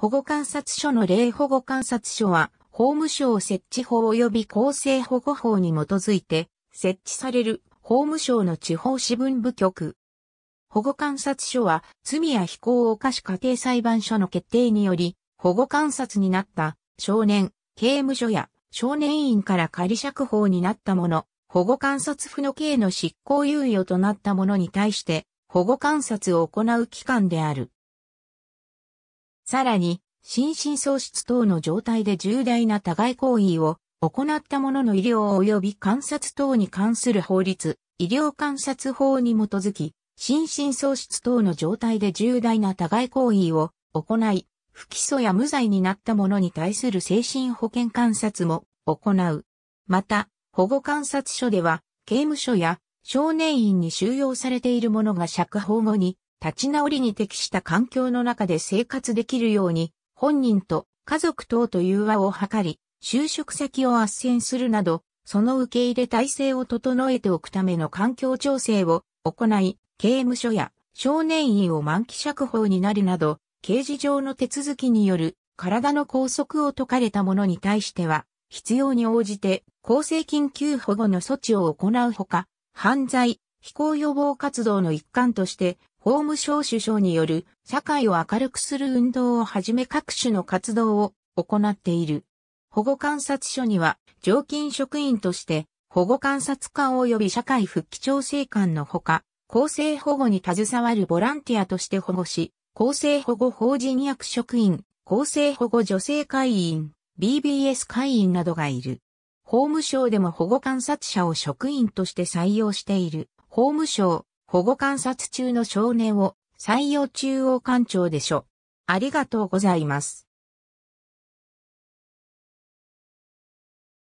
保護観察所の霊保護観察所は、法務省設置法及び公正保護法に基づいて、設置される法務省の地方支分部局。保護観察所は、罪や非行を犯し家庭裁判所の決定により、保護観察になった少年、刑務所や少年院から仮釈放になった者、保護観察府の刑の執行猶予となった者に対して、保護観察を行う機関である。さらに、心神喪失等の状態で重大な互い行為を行った者の医療及び観察等に関する法律、医療観察法に基づき、心神喪失等の状態で重大な互い行為を行い、不起訴や無罪になった者に対する精神保健観察も行う。また、保護観察所では、刑務所や少年院に収容されている者が釈放後に立ち直りに適した環境の中で生活できるように、本人と家族等と融和を図り、就職先を斡旋するなど、その受け入れ体制を整えておくための環境調整を行い、刑務所や少年院を満期釈放になるなど、刑事上の手続きによる体の拘束を解かれた者に対しては、必要に応じて公正緊急保護の措置を行うほか、犯罪、非行予防活動の一環として、法務省首相による社会を明るくする運動をはじめ各種の活動を行っている。保護観察所には常勤職員として保護観察官及び社会復帰調整官のほか、公正保護に携わるボランティアとして保護し、公正保護法人役職員、公正保護女性会員、BBS 会員などがいる。法務省でも保護観察者を職員として採用している。法務省保護観察中の少年を、採用中央官庁でしょ。ありがとうございます。